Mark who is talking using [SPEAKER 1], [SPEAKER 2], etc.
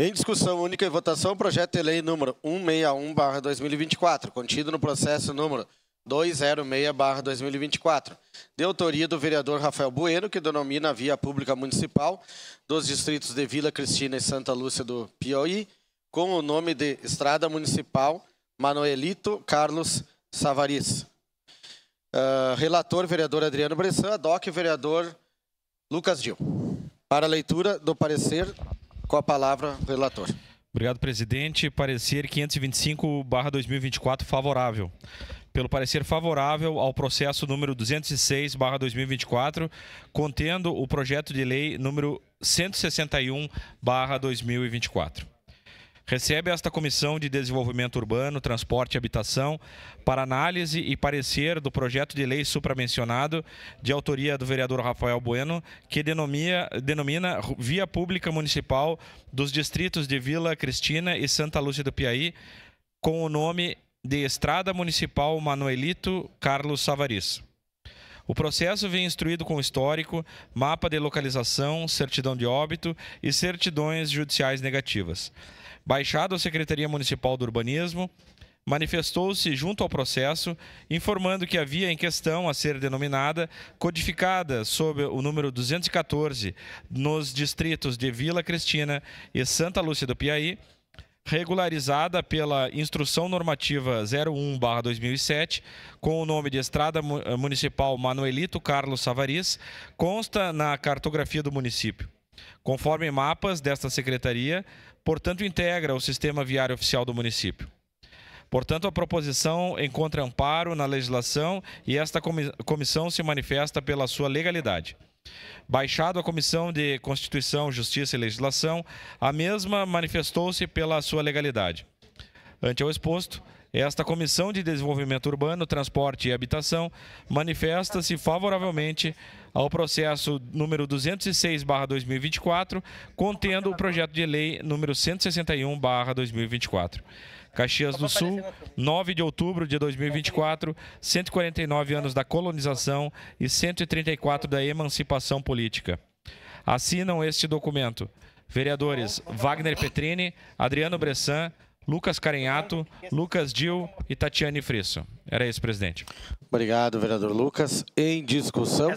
[SPEAKER 1] Em discussão única e votação, o projeto de lei número 161/2024, contido no processo número 206/2024, de autoria do vereador Rafael Bueno, que denomina a via pública municipal dos distritos de Vila Cristina e Santa Lúcia do Piauí, com o nome de Estrada Municipal Manuelito Carlos Savaris. Uh, ah, relator, vereador Adriano Bressan, adoc vereador Lucas Dil. Para a leitura do parecer com a palavra, o relator.
[SPEAKER 2] Obrigado, presidente. Parecer 525-2024 favorável. Pelo parecer favorável ao processo número 206-2024, contendo o projeto de lei número 161-2024 recebe esta Comissão de Desenvolvimento Urbano, Transporte e Habitação para análise e parecer do projeto de lei supramencionado, de autoria do vereador Rafael Bueno, que denomia, denomina Via Pública Municipal dos distritos de Vila Cristina e Santa Lúcia do Piauí, com o nome de Estrada Municipal Manuelito Carlos Savariz. O processo vem instruído com histórico, mapa de localização, certidão de óbito e certidões judiciais negativas baixado à Secretaria Municipal do Urbanismo, manifestou-se junto ao processo, informando que a via em questão a ser denominada, codificada sob o número 214 nos distritos de Vila Cristina e Santa Lúcia do Piauí, regularizada pela Instrução Normativa 01/2007, com o nome de Estrada Municipal Manuelito Carlos Savariz, consta na cartografia do município conforme mapas desta secretaria, portanto integra o sistema viário oficial do município. Portanto, a proposição encontra amparo na legislação e esta comissão se manifesta pela sua legalidade. Baixado a Comissão de Constituição, Justiça e Legislação, a mesma manifestou-se pela sua legalidade. Ante o exposto, esta Comissão de Desenvolvimento Urbano, Transporte e Habitação manifesta-se favoravelmente ao processo número 206/2024, contendo o projeto de lei número 161/2024. Caxias do Sul, 9 de outubro de 2024, 149 anos da colonização e 134 da emancipação política. Assinam este documento vereadores Wagner Petrini, Adriano Bressan, Lucas Carenhato, Lucas Dil e Tatiane Frisso. Era isso, presidente.
[SPEAKER 1] Obrigado, vereador Lucas. Em discussão.